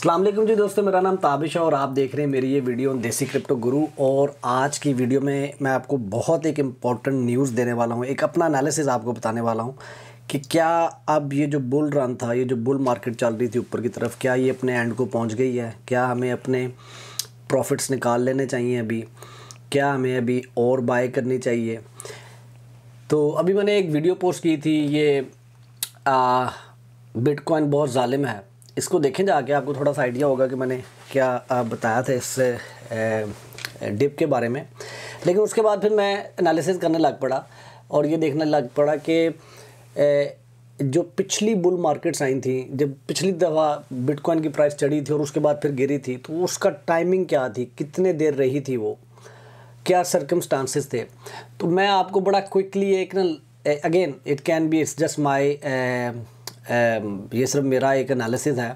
असलम जी दोस्तों मेरा नाम ताबिश है और आप देख रहे हैं मेरी ये वीडियो देसी क्रिप्टो गुरु और आज की वीडियो में मैं आपको बहुत एक इम्पॉर्टेंट न्यूज़ देने वाला हूँ एक अपना एनालिसिस आपको बताने वाला हूँ कि क्या अब ये जो बुल रन था ये जो बुल मार्केट चल रही थी ऊपर की तरफ क्या ये अपने एंड को पहुँच गई है क्या हमें अपने प्रॉफिट्स निकाल लेने चाहिए अभी क्या हमें अभी और बाय करनी चाहिए तो अभी मैंने एक वीडियो पोस्ट की थी ये बिटकॉइन बहुत ालिम है इसको देखें जाके आपको थोड़ा सा आइडिया होगा कि मैंने क्या बताया था इस डिप के बारे में लेकिन उसके बाद फिर मैं एनालिसिस करने लग पड़ा और ये देखने लग पड़ा कि जो पिछली बुल मार्केट्स आई थी जब पिछली दफ़ा बिटकॉइन की प्राइस चढ़ी थी और उसके बाद फिर गिरी थी तो उसका टाइमिंग क्या थी कितने देर रही थी वो क्या सर्कमस्टांसिस थे तो मैं आपको बड़ा क्विकली एक ना again it can be it's just my ये सिर्फ मेरा एक एनालिसिस है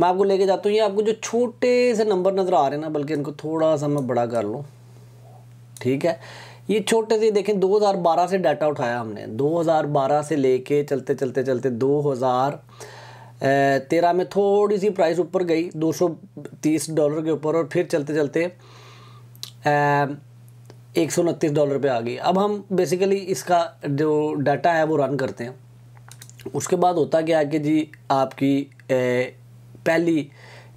मैं आपको लेके जाता हूँ ये आपको जो छोटे से नंबर नज़र आ रहे हैं ना बल्कि इनको थोड़ा सा मैं बड़ा कर लूँ ठीक है ये छोटे से देखें 2012 से डाटा उठाया हमने 2012 से लेके चलते चलते चलते 2013 में थोड़ी सी प्राइस ऊपर गई 230 डॉलर के ऊपर और फिर चलते चलते एक सौ डॉलर पे आ गई अब हम बेसिकली इसका जो डाटा है वो रन करते हैं उसके बाद होता क्या है कि जी आपकी ए, पहली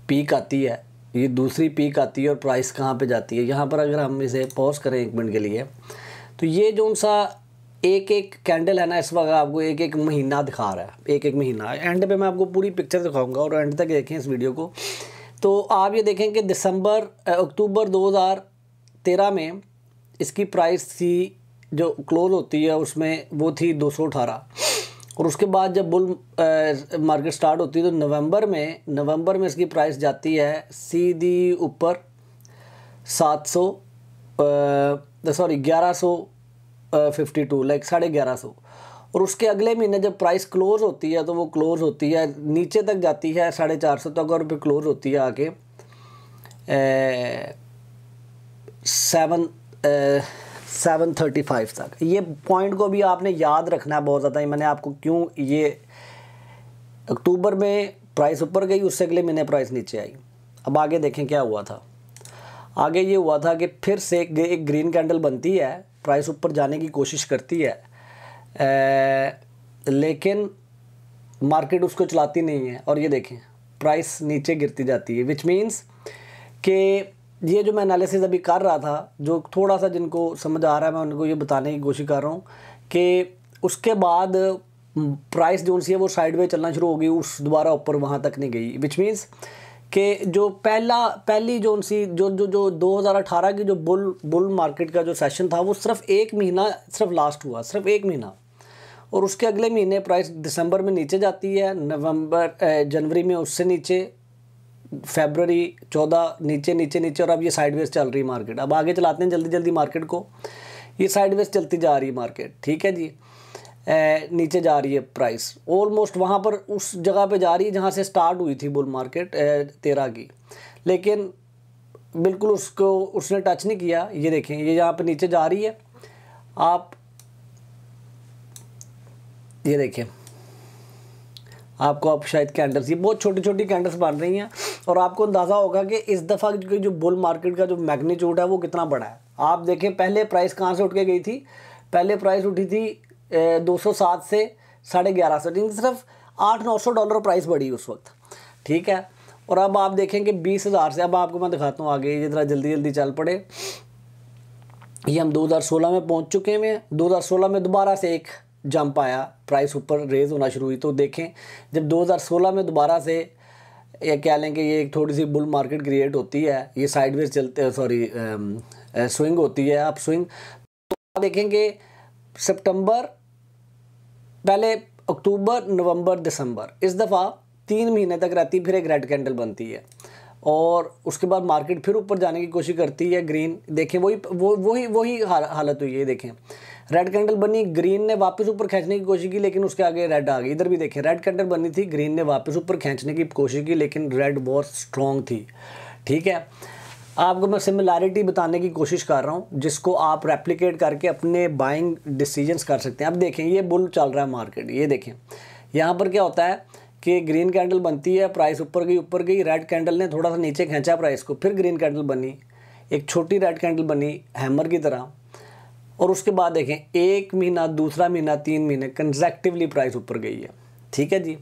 पीक आती है ये दूसरी पीक आती है और प्राइस कहाँ पे जाती है यहाँ पर अगर हम इसे पॉज करें एक मिनट के लिए तो ये जो सा एक एक कैंडल है ना इस वक्त आपको एक एक महीना दिखा रहा है एक एक महीना एंड पे मैं आपको पूरी पिक्चर दिखाऊंगा और एंड तक देखें इस वीडियो को तो आप ये देखें कि दिसंबर अक्टूबर 2013 में इसकी प्राइस थी जो क्लोज होती है उसमें वो थी दो सौ अठारह और उसके बाद जब बुल मार्केट स्टार्ट होती है तो नवंबर में नवंबर में इसकी प्राइस जाती है सीधी ऊपर सात सौ सॉरी ग्यारह सौ फिफ्टी टू लाइक साढ़े ग्यारह सौ और उसके अगले महीने जब प्राइस क्लोज़ होती है तो वो क्लोज़ होती है नीचे तक जाती है साढ़े चार सौ तक तो और फिर क्लोज़ होती है आके सेवन 735 तक ये पॉइंट को भी आपने याद रखना है बहुत ज़्यादा मैंने आपको क्यों ये अक्टूबर में प्राइस ऊपर गई उससे अगले महीने प्राइस नीचे आई अब आगे देखें क्या हुआ था आगे ये हुआ था कि फिर से एक ग्रीन कैंडल बनती है प्राइस ऊपर जाने की कोशिश करती है ए, लेकिन मार्केट उसको चलाती नहीं है और ये देखें प्राइस नीचे गिरती जाती है विच मीन्स कि ये जो मैं एनालिसिस अभी कर रहा था जो थोड़ा सा जिनको समझ आ रहा है मैं उनको ये बताने की कोशिश कर रहा हूँ कि उसके बाद प्राइस जो सी है वो साइड वे चलना शुरू हो गई उस दोबारा ऊपर वहाँ तक नहीं गई विच मीन्स कि जो पहला पहली जो सी जो जो जो 2018 की जो बुल बुल मार्केट का जो सेशन था वो सिर्फ एक महीना सिर्फ लास्ट हुआ सिर्फ एक महीना और उसके अगले महीने प्राइस दिसंबर में नीचे जाती है नवंबर जनवरी में उससे नीचे फेबररी चौदह नीचे नीचे नीचे और अब ये साइडवेज चल रही मार्केट अब आगे चलाते हैं जल्दी जल्दी मार्केट को ये साइडवेज चलती जा रही मार्केट ठीक है जी ए, नीचे जा रही है प्राइस ऑलमोस्ट वहाँ पर उस जगह पे जा रही है जहाँ से स्टार्ट हुई थी बुल मार्केट तेरह की लेकिन बिल्कुल उसको उसने टच नहीं किया ये देखें ये यहाँ पर नीचे जा रही है आप ये देखें आपको आप शायद कैंडल्स ये बहुत छोटी छोटी कैंडल्स बन रही हैं और आपको अंदाज़ा होगा कि इस दफ़ा जो बुल मार्केट का जो मैग्नीट्यूड है वो कितना बड़ा है आप देखें पहले प्राइस कहाँ से उठ के गई थी पहले प्राइस उठी थी दो सौ सात से साढ़े ग्यारह सौ लेकिन सिर्फ आठ नौ सौ डॉलर प्राइस बढ़ी उस वक्त ठीक है और अब आप देखें कि बीस हज़ार से अब आपको मैं दिखाता हूँ आगे जितना जल्दी जल्दी चल पड़े ये हम 2016 में पहुँच चुके हैं सोलह में दोबारा से एक जंप आया प्राइस ऊपर रेज़ होना शुरू हुई तो देखें जब 2016 में दोबारा से ये कह लें कि ये एक थोड़ी सी बुल मार्केट क्रिएट होती है ये साइडवेज चलते सॉरी स्विंग um, uh, होती है आप स्विंग तो आप देखेंगे सितंबर पहले अक्टूबर नवंबर दिसंबर इस दफ़ा तीन महीने तक रहती है फिर एक रेड कैंडल बनती है और उसके बाद मार्केट फिर ऊपर जाने की कोशिश करती है ग्रीन देखें वही वो वही वही हालत हुई है देखें रेड कैंडल बनी ग्रीन ने वापस ऊपर खींचने की कोशिश की लेकिन उसके आगे रेड आ गई इधर भी देखिए रेड कैंडल बनी थी ग्रीन ने वापस ऊपर खींचने की कोशिश की लेकिन रेड बहुत स्ट्रॉन्ग थी ठीक है आपको मैं सिमिलैरिटी बताने की कोशिश कर रहा हूँ जिसको आप रेप्लीकेट करके अपने बाइंग डिसीजंस कर सकते हैं अब देखें ये बुल चल रहा है मार्केट ये देखें यहाँ पर क्या होता है कि ग्रीन कैंडल बनती है प्राइस ऊपर गई ऊपर गई रेड कैंडल ने थोड़ा सा नीचे खींचा प्राइस को फिर ग्रीन कैंडल बनी एक छोटी रेड कैंडल बनी हैमर की तरह और उसके बाद देखें एक महीना दूसरा महीना तीन महीने कंजेक्टिवली प्राइस ऊपर गई है ठीक है जी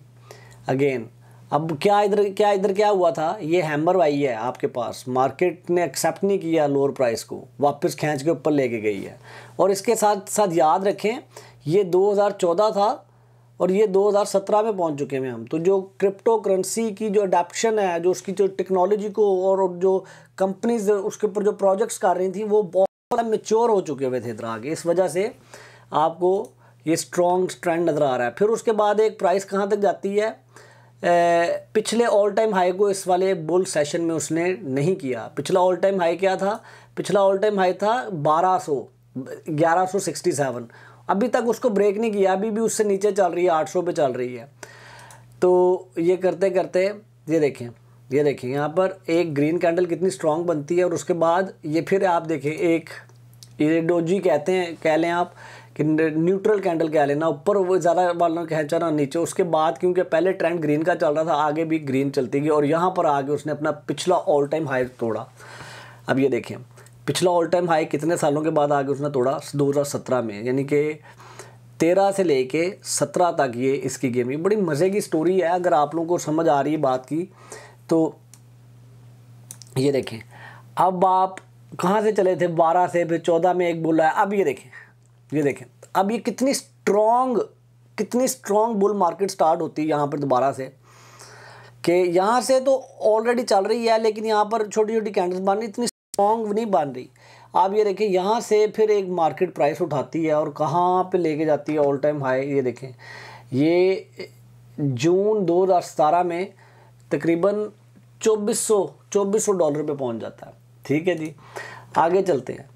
अगेन अब क्या इधर क्या इधर क्या हुआ था ये हैमर वाई है आपके पास मार्केट ने एक्सेप्ट नहीं किया लोअर प्राइस को वापस खींच के ऊपर लेके गई है और इसके साथ साथ याद रखें ये 2014 था और ये 2017 में पहुंच चुके हैं हम तो जो क्रिप्टो करेंसी की जो अडेप्शन है जो उसकी जो टेक्नोलॉजी को और जो कंपनीज उसके ऊपर जो प्रोजेक्ट्स कर रही थी वो मेच्योर हो चुके हुए थे इतना इस वजह से आपको ये स्ट्रॉन्ग ट्रेंड नज़र आ रहा है फिर उसके बाद एक प्राइस कहाँ तक जाती है ए, पिछले ऑल टाइम हाई को इस वाले बुल सेशन में उसने नहीं किया पिछला ऑल टाइम हाई क्या था पिछला ऑल टाइम हाई था 1200 1167 अभी तक उसको ब्रेक नहीं किया अभी भी उससे नीचे चल रही है 800 पे चल रही है तो ये करते करते ये देखें ये देखिए यहाँ पर एक ग्रीन कैंडल कितनी स्ट्रांग बनती है और उसके बाद ये फिर आप देखें एक ये डोजी कहते हैं कह लें आप कि न्यूट्रल कैंडल कह लेना ऊपर वो ज़्यादा वालों हैं खींचा नीचे उसके बाद क्योंकि पहले ट्रेंड ग्रीन का चल रहा था आगे भी ग्रीन चलती गई और यहाँ पर आगे उसने अपना पिछला ऑल टाइम हाई तोड़ा अब ये देखें पिछला ऑल टाइम हाई कितने सालों के बाद आगे उसने तोड़ा दो में यानी कि तेरह से लेके सत्रह तक ये इसकी गेम ये बड़ी मज़े की स्टोरी है अगर आप लोगों को समझ आ रही है बात की तो ये देखें अब आप कहाँ से चले थे बारह से फिर चौदह में एक बुल आया अब ये देखें ये देखें अब ये कितनी स्ट्रॉन्ग कितनी स्ट्रॉन्ग बुल मार्केट स्टार्ट होती है यहाँ पर दोबारा से कि यहाँ से तो ऑलरेडी चल रही है लेकिन यहाँ पर छोटी छोटी कैंडल्स बन रही इतनी स्ट्रॉन्ग नहीं बन रही आप ये देखें यहाँ से फिर एक मार्केट प्राइस उठाती है और कहाँ पे लेके जाती है ऑल टाइम हाई ये देखें ये जून सतारह में तकरीबन चौबीस सौ चौबीस सौ डॉलर पे पहुंच जाता है ठीक है जी आगे चलते हैं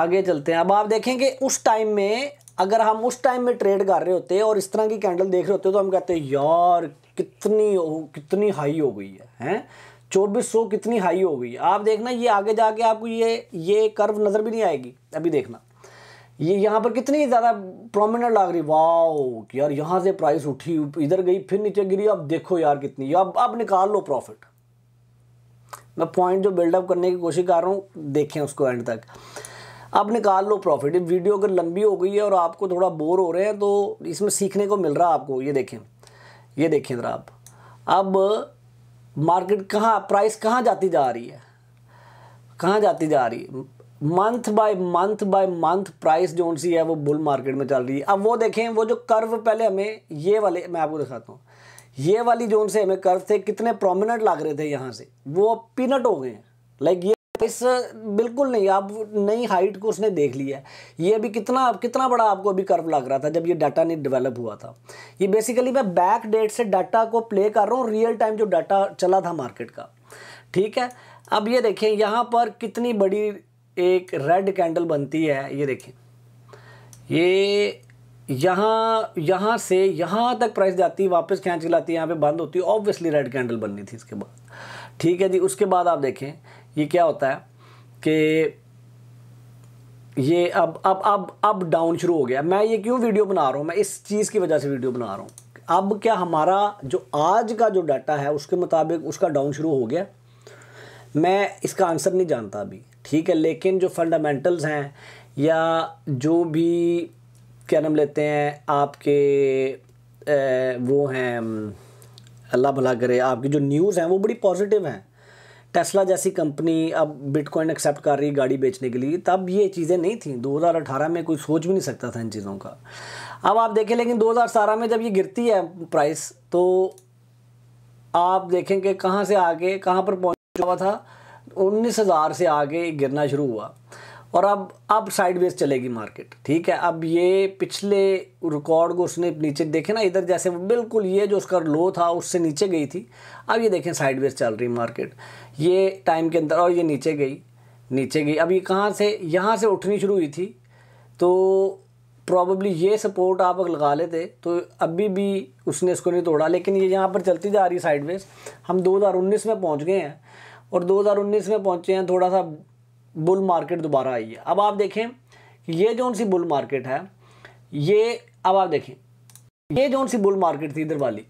आगे चलते हैं अब आप देखेंगे उस टाइम में अगर हम उस टाइम में ट्रेड कर रहे होते और इस तरह की कैंडल देख रहे होते तो हम कहते हैं यार कितनी कितनी हाई हो गई है हैं चौबीस सौ कितनी हाई हो गई है आप देखना ये आगे जाके आपको ये ये कर्व नज़र भी नहीं आएगी अभी देखना ये यहाँ पर कितनी ज़्यादा प्रोमिनेंट लग रही वाओ यार यहाँ से प्राइस उठी इधर गई फिर नीचे गिरी अब देखो यार कितनी अब अब निकाल लो प्रॉफिट मैं पॉइंट जो बिल्डअप करने की कोशिश कर रहा हूँ देखें उसको एंड तक अब निकाल लो प्रॉफिट वीडियो अगर लंबी हो गई है और आपको थोड़ा बोर हो रहे हैं तो इसमें सीखने को मिल रहा है आपको ये देखें ये देखें ज़रा आप अब मार्केट कहाँ प्राइस कहाँ जाती जा रही है कहाँ जाती जा रही है month by month by month price zone सी है वो बुल मार्केट में चल रही है अब वो देखें वो जो कर्व पहले हमें ये वाले मैं आपको दिखाता हूँ ये वाली जोन से हमें कर्व थे कितने प्रोमिनेंट लग रहे थे यहाँ से वो पिनट हो गए लाइक ये इस बिल्कुल नहीं आप नई हाइट को उसने देख लिया है ये अभी कितना कितना बड़ा आपको अभी कर्व लग रहा था जब ये डाटा नहीं डेवलप हुआ था ये बेसिकली मैं बैक डेट से डाटा को प्ले कर रहा हूँ रियल टाइम जो डाटा चला था मार्केट का ठीक है अब ये देखें यहाँ पर कितनी बड़ी एक रेड कैंडल बनती है ये देखें ये यहाँ यहाँ से यहाँ तक प्राइस जाती है वापस खींच लाती है यहाँ पे बंद होती है ऑब्वियसली रेड कैंडल बननी थी इसके बाद ठीक है जी उसके बाद आप देखें ये क्या होता है कि ये अब अब अब अब डाउन शुरू हो गया मैं ये क्यों वीडियो बना रहा हूँ मैं इस चीज़ की वजह से वीडियो बना रहा हूँ अब क्या हमारा जो आज का जो डाटा है उसके मुताबिक उसका डाउन शुरू हो गया मैं इसका आंसर नहीं जानता अभी ठीक है लेकिन जो फंडामेंटल्स हैं या जो भी क्या नाम लेते हैं आपके ए, वो हैं अल्लाह भला करे आपकी जो न्यूज़ हैं वो बड़ी पॉजिटिव हैं टेस्ला जैसी कंपनी अब बिटकॉइन एक्सेप्ट कर रही है गाड़ी बेचने के लिए तब ये चीज़ें नहीं थी 2018 में कोई सोच भी नहीं सकता था इन चीज़ों का अब आप देखें लेकिन 2017 में जब ये गिरती है प्राइस तो आप देखें कि कहाँ से आगे कहाँ पर पहुँचा हुआ था उन्नीस हज़ार से आगे गिरना शुरू हुआ और अब अब साइडवेज चलेगी मार्केट ठीक है अब ये पिछले रिकॉर्ड को उसने नीचे देखे ना इधर जैसे बिल्कुल ये जो उसका लो था उससे नीचे गई थी अब ये देखें साइडवेज चल रही मार्केट ये टाइम के अंदर और ये नीचे गई नीचे गई अब ये कहाँ से यहाँ से उठनी शुरू हुई थी तो प्रॉब्बली ये सपोर्ट आप अगर लगा लेते तो अभी भी उसने इसको नहीं तोड़ा लेकिन ये यहाँ पर चलती जा रही साइडवेज हम 2019 में पहुँच गए हैं और 2019 में पहुंचे हैं थोड़ा सा बुल मार्केट दोबारा आई है अब आप देखें ये जो सी बुल मार्केट है ये अब आप देखें ये जो सी बुल मार्केट थी इधर वाली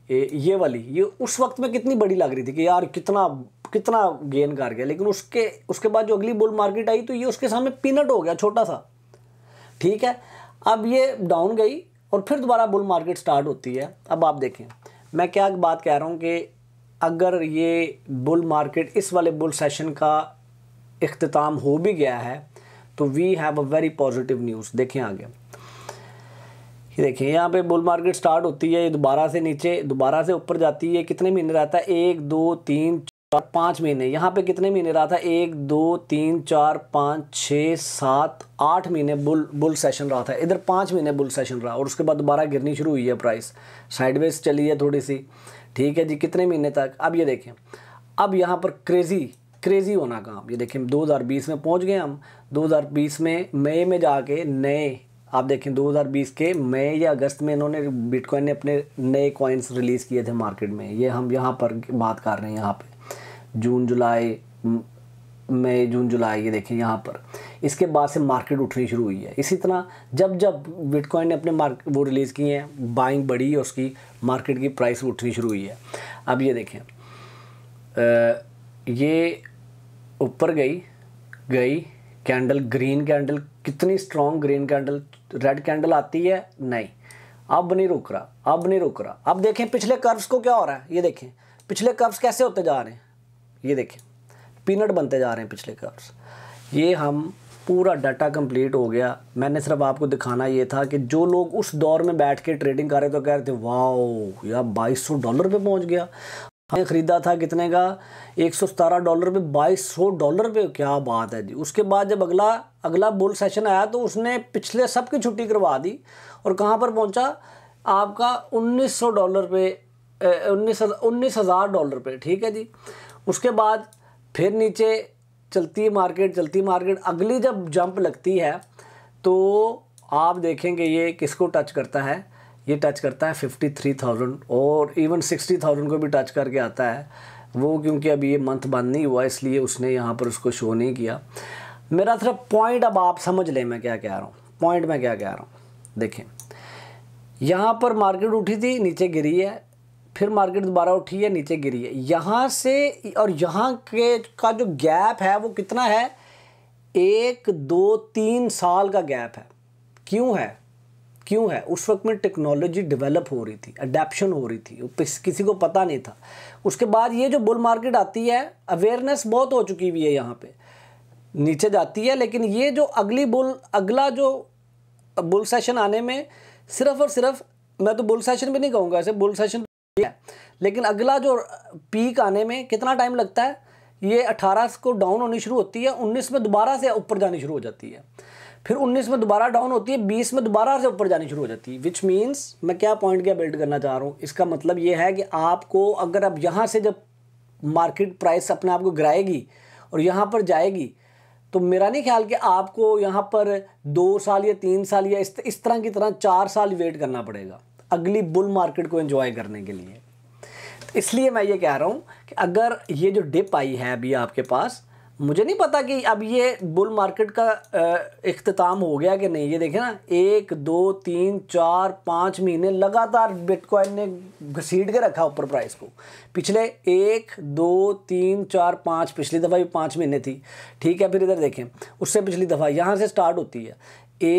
ये वाली ये उस वक्त में कितनी बड़ी लग रही थी कि यार कितना कितना गेन कर गया लेकिन उसके उसके बाद जो अगली बुल मार्केट आई तो ये उसके सामने पीनट हो गया छोटा सा ठीक है अब ये डाउन गई और फिर दोबारा बुल मार्केट स्टार्ट होती है अब आप देखें मैं क्या बात कह रहा हूँ कि अगर ये बुल मार्केट इस वाले बुल सेशन का अख्ताम हो भी गया है तो we have a very positive news देखें आगे देखिए यहाँ पे बुल मार्केट स्टार्ट होती है ये दोबारा से नीचे दोबारा से ऊपर जाती है कितने महीने रहता है एक दो तीन और पाँच महीने यहाँ पे कितने महीने रहा था एक दो तीन चार पाँच छः सात आठ महीने बुल बुल सेशन रहा था इधर पाँच महीने बुल सेशन रहा और उसके बाद दोबारा गिरनी शुरू हुई है प्राइस साइडवेज चली है थोड़ी सी ठीक है जी कितने महीने तक अब ये देखें अब यहाँ पर क्रेज़ी क्रेज़ी होना काम ये देखें 2020 में पहुँच गए हम 2020 में मई में जाके नए आप देखें 2020 के मई या अगस्त में इन्होंने बिटकॉइन ने अपने नए कॉइन्स रिलीज़ किए थे मार्केट में ये हम यहाँ पर बात कर रहे हैं यहाँ पर जून जुलाई मई जून जुलाई ये देखिए यहाँ पर इसके बाद से मार्केट उठनी शुरू हुई है इसी तरह जब जब बिटकॉइन ने अपने मार्क वो रिलीज़ किए हैं बाइंग बढ़ी है उसकी मार्केट की प्राइस उठनी शुरू हुई है अब ये देखें ये ऊपर गई गई कैंडल ग्रीन कैंडल कितनी strong green candle red candle आती है नहीं अब नहीं रुक रहा अब नहीं रुक रहा अब देखें पिछले कर्व्स को क्या हो रहा है ये देखें पिछले कर्व्स कैसे होते जा रहे हैं ये देखिए पीनट बनते जा रहे हैं पिछले कर्व्स ये हम पूरा डाटा कंप्लीट हो गया मैंने सिर्फ आपको दिखाना ये था कि जो लोग उस दौर में बैठ के ट्रेडिंग कर रहे तो कह रहे थे वाओ यार बाईस सौ डॉलर पे पहुंच गया हमने ख़रीदा था कितने का एक सौ सतारह डॉलर पे बाईस सौ डॉलर पे क्या बात है जी उसके बाद जब अगला अगला बुल सेशन आया तो उसने पिछले सब की छुट्टी करवा दी और कहाँ पर पहुँचा आपका उन्नीस सौ डॉलर पे उन्नीस उन्नीस हज़ार डॉलर पे ठीक है जी उसके बाद फिर नीचे चलती मार्केट चलती मार्केट अगली जब जंप लगती है तो आप देखेंगे ये किसको टच करता है ये टच करता है फिफ्टी थ्री थाउजेंड और इवन सिक्सटी थाउजेंड को भी टच करके आता है वो क्योंकि अभी ये मंथ बंद नहीं हुआ इसलिए उसने यहाँ पर उसको शो नहीं किया मेरा सिर्फ पॉइंट अब आप समझ लें मैं क्या कह रहा हूँ पॉइंट मैं क्या कह रहा हूँ देखें यहाँ पर मार्केट उठी थी नीचे गिरी है फिर मार्केट दोबारा उठी है नीचे गिरी है यहाँ से और यहाँ के का जो गैप है वो कितना है एक दो तीन साल का गैप है क्यों है क्यों है उस वक्त में टेक्नोलॉजी डेवलप हो रही थी अडेप्शन हो रही थी किसी को पता नहीं था उसके बाद ये जो बुल मार्केट आती है अवेयरनेस बहुत हो चुकी हुई है यहाँ पे नीचे जाती है लेकिन ये जो अगली बुल अगला जो बुल सेशन आने में सिर्फ और सिर्फ मैं तो बुल सेशन भी नहीं कहूँगा ऐसे बुल सेशन ठीक है लेकिन अगला जो पीक आने में कितना टाइम लगता है ये 18 को डाउन होनी शुरू होती है 19 में दोबारा से ऊपर जानी शुरू हो जाती है फिर 19 में दोबारा डाउन होती है 20 में दोबारा से ऊपर जानी शुरू हो जाती है विच मीन्स मैं क्या पॉइंट क्या बिल्ड करना चाह रहा हूँ इसका मतलब ये है कि आपको अगर अब यहाँ से जब मार्केट प्राइस अपने आप को गिराएगी और यहाँ पर जाएगी तो मेरा नहीं ख्याल कि आपको यहाँ पर दो साल या तीन साल या इस तरह की तरह चार साल वेट करना पड़ेगा अगली बुल मार्केट को एंजॉय करने के लिए तो इसलिए मैं ये कह रहा हूँ कि अगर ये जो डिप आई है अभी आपके पास मुझे नहीं पता कि अब ये बुल मार्केट का अख्ताम हो गया कि नहीं ये देखें ना एक दो तीन चार पाँच महीने लगातार बिटकॉइन ने घसीट के रखा ऊपर प्राइस को पिछले एक दो तीन चार पाँच पिछली दफ़ा भी पाँच महीने थी ठीक है फिर इधर देखें उससे पिछली दफ़ा यहाँ से स्टार्ट होती है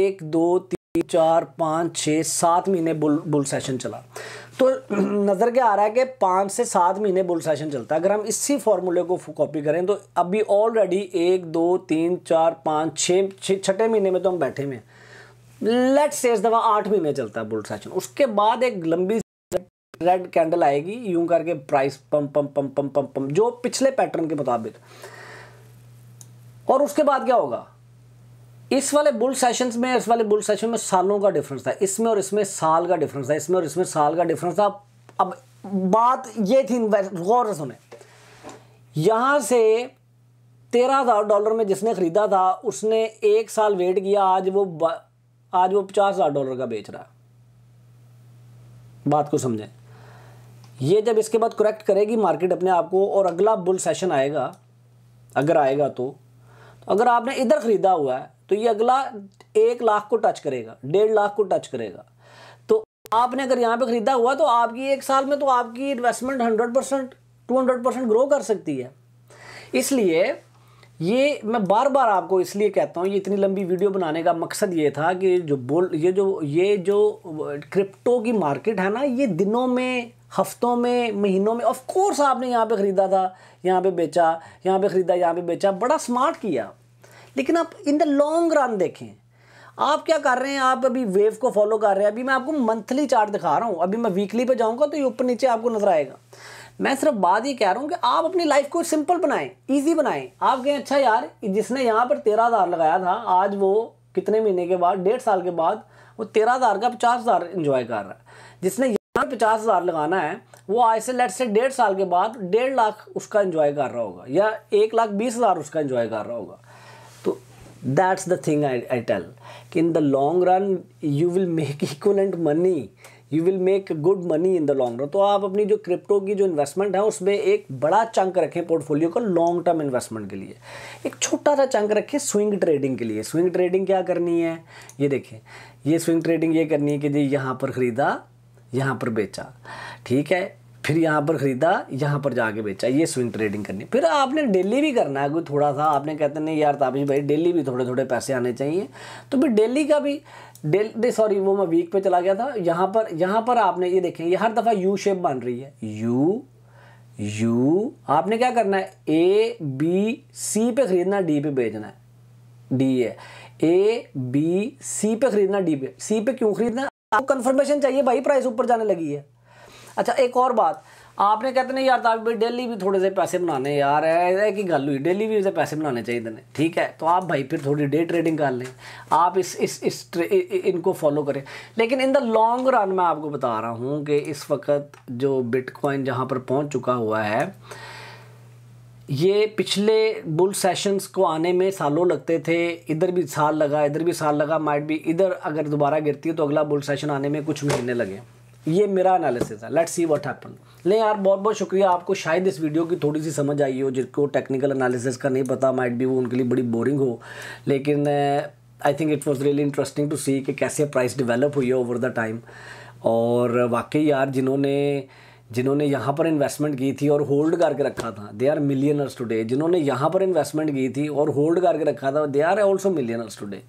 एक दो तीन चार पाँच छः सात महीने बुल बुल सेशन चला तो नज़र क्या आ रहा है कि पाँच से सात महीने बुल सेशन चलता है अगर हम इसी फार्मूले को कॉपी करें तो अभी ऑलरेडी एक दो तीन चार पाँच छः छठे महीने में तो हम बैठे हुए हैं लेट से दफ़ा आठ महीने चलता है बुल सेशन उसके बाद एक लंबी रेड कैंडल आएगी यूं करके प्राइस पम पम पम पम पम पम जो पिछले पैटर्न के मुताबिक और उसके बाद क्या होगा इस वाले बुल सेशंस में इस वाले बुल सेशन में सालों का डिफरेंस था इसमें और इसमें साल का डिफरेंस था इसमें और इसमें साल का डिफरेंस था अब बात ये थी गौर सुने यहाँ से तेरह हज़ार डॉलर में जिसने ख़रीदा था उसने एक साल वेट किया आज वो आज वो पचास हज़ार डॉलर का बेच रहा बात को समझें ये जब इसके बाद करेक्ट करेगी मार्केट अपने आप को और अगला बुल सेशन आएगा अगर आएगा तो, तो अगर आपने इधर ख़रीदा हुआ है तो ये अगला एक लाख को टच करेगा डेढ़ लाख को टच करेगा तो आपने अगर यहाँ पे ख़रीदा हुआ तो आपकी एक साल में तो आपकी investment hundred percent two hundred percent grow कर सकती है इसलिए ये मैं बार बार आपको इसलिए कहता हूँ ये इतनी लंबी वीडियो बनाने का मकसद ये था कि जो बोल ये जो ये जो क्रिप्टो की मार्केट है ना ये दिनों में हफ्तों में महीनों में ऑफ कोर्स आपने यहाँ पे ख़रीदा था यहाँ पे बेचा यहाँ पे ख़रीदा यहाँ पे बेचा बड़ा स्मार्ट किया लेकिन आप इन द लॉन्ग रन देखें आप क्या कर रहे हैं आप अभी वेव को फॉलो कर रहे हैं अभी मैं आपको मंथली चार्ट दिखा रहा हूँ अभी मैं वीकली पे जाऊँगा तो ये ऊपर नीचे आपको नजर आएगा मैं सिर्फ बात ये कह रहा हूँ कि आप अपनी लाइफ को सिंपल बनाएं इजी बनाएं आप कहें अच्छा यार जिसने यहाँ पर तेरह हज़ार लगाया था आज वो कितने महीने के बाद डेढ़ साल के बाद वो तेरह हज़ार का पचास हज़ार इन्जॉय कर रहा है जिसने यहाँ पचास हज़ार लगाना है वो आज से लेट से डेढ़ साल के बाद डेढ़ लाख उसका इन्जॉय कर रहा होगा या एक लाख बीस हज़ार उसका इन्जॉय कर रहा होगा that's the thing I, I tell in the long run you will make equivalent money you will make good money in the long run तो आप अपनी जो क्रिप्टो की जो इन्वेस्टमेंट है उसमें एक बड़ा चंक रखें पोर्टफोलियो का लॉन्ग टर्म इन्वेस्टमेंट के लिए एक छोटा सा चंक रखें स्विंग ट्रेडिंग के लिए स्विंग ट्रेडिंग क्या करनी है ये देखें ये स्विंग ट्रेडिंग ये करनी है कि जी यहाँ पर ख़रीदा यहाँ पर बेचा ठीक है फिर यहाँ पर ख़रीदा यहाँ पर जाके बेचा ये स्विंग ट्रेडिंग करनी फिर आपने डेली भी करना है कोई थोड़ा सा आपने कहते नहीं यार ताबिश भाई डेली भी थोड़े थोड़े पैसे आने चाहिए तो फिर डेली का भी डेली सॉरी वो मैं वीक पे चला गया था यहाँ पर यहाँ पर आपने ये देखें ये हर दफ़ा यू शेप बन रही है यू यू आपने क्या करना है ए बी सी पे खरीदना डी पे बेचना है डी है ए बी सी पे खरीदना डी पे सी पे क्यों खरीदना आपको कंफर्मेशन चाहिए भाई प्राइस ऊपर जाने लगी है अच्छा एक और बात आपने कहते ना यार भाई डेली भी थोड़े से पैसे बनाने यार है कि गल हुई डेली भी उसे पैसे बनाने चाहिए ने ठीक है तो आप भाई फिर थोड़ी डे ट्रेडिंग कर लें आप इस इस इस इनको फॉलो करें लेकिन इन द लॉन्ग रन मैं आपको बता रहा हूँ कि इस वक्त जो बिटकॉइन जहाँ पर पहुँच चुका हुआ है ये पिछले बुल सेशंस को आने में सालों लगते थे इधर भी साल लगा इधर भी साल लगा माइट भी इधर अगर दोबारा गिरती है तो अगला बुल सेशन आने में कुछ महीने लगे ये मेरा एनालिसिस है लेट सी व्हाट हैपन ले यार बहुत बहुत शुक्रिया आपको शायद इस वीडियो की थोड़ी सी समझ आई हो जिनको टेक्निकल एनालिसिस का नहीं पता माइट भी वो उनके लिए बड़ी बोरिंग हो लेकिन I think it was really interesting to see कि कैसे प्राइस डेवलप हुई है ओवर द टाइम और वाकई यार जिन्होंने जिन्होंने यहाँ पर इन्वेस्टमेंट की थी और होल्ड करके रखा था दे आर मिलियनर्स टुडे जिन्होंने यहाँ पर इन्वेस्टमेंट की थी और होल्ड करके रखा था they are also millionaires today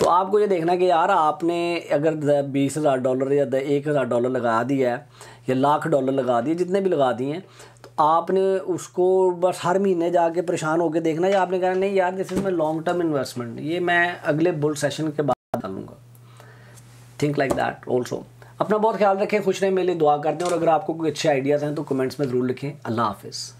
तो आपको ये देखना कि यार आपने अगर बीस हज़ार डॉलर या एक हज़ार डॉलर लगा दिया है या लाख डॉलर लगा दिए जितने भी लगा दिए हैं तो आपने उसको बस हर महीने जाके परेशान होकर देखना या आपने कहना नहीं यार this is my long term investment ये मैं अगले बुल सेशन के बाद डालूंगा थिंक लाइक दैट ऑल्सो अपना बहुत ख्याल रखें खुश रहें मेरे लिए दुआ करते हैं और अगर आपको कोई अच्छे आइडियाज़ हैं तो कमेंट्स में ज़रूर लिखें अल्लाह हाफिज़